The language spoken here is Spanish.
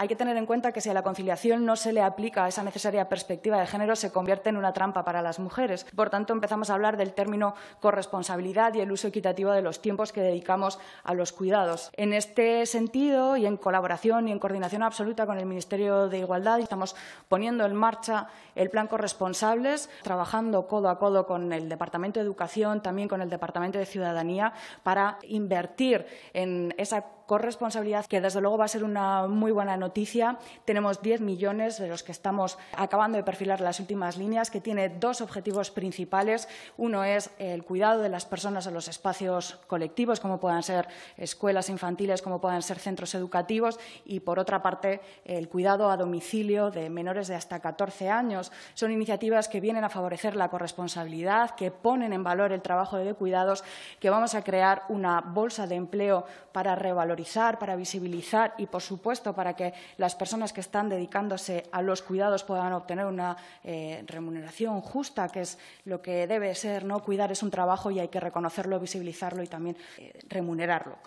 Hay que tener en cuenta que si a la conciliación no se le aplica esa necesaria perspectiva de género, se convierte en una trampa para las mujeres. Por tanto, empezamos a hablar del término corresponsabilidad y el uso equitativo de los tiempos que dedicamos a los cuidados. En este sentido, y en colaboración y en coordinación absoluta con el Ministerio de Igualdad, estamos poniendo en marcha el plan corresponsables, trabajando codo a codo con el Departamento de Educación, también con el Departamento de Ciudadanía, para invertir en esa corresponsabilidad, que desde luego va a ser una muy buena noticia. Tenemos 10 millones de los que estamos acabando de perfilar las últimas líneas, que tiene dos objetivos principales. Uno es el cuidado de las personas en los espacios colectivos, como puedan ser escuelas infantiles, como puedan ser centros educativos, y por otra parte el cuidado a domicilio de menores de hasta 14 años. Son iniciativas que vienen a favorecer la corresponsabilidad, que ponen en valor el trabajo de cuidados, que vamos a crear una bolsa de empleo para revalorizar para visibilizar y, por supuesto, para que las personas que están dedicándose a los cuidados puedan obtener una eh, remuneración justa, que es lo que debe ser. ¿no? Cuidar es un trabajo y hay que reconocerlo, visibilizarlo y también eh, remunerarlo.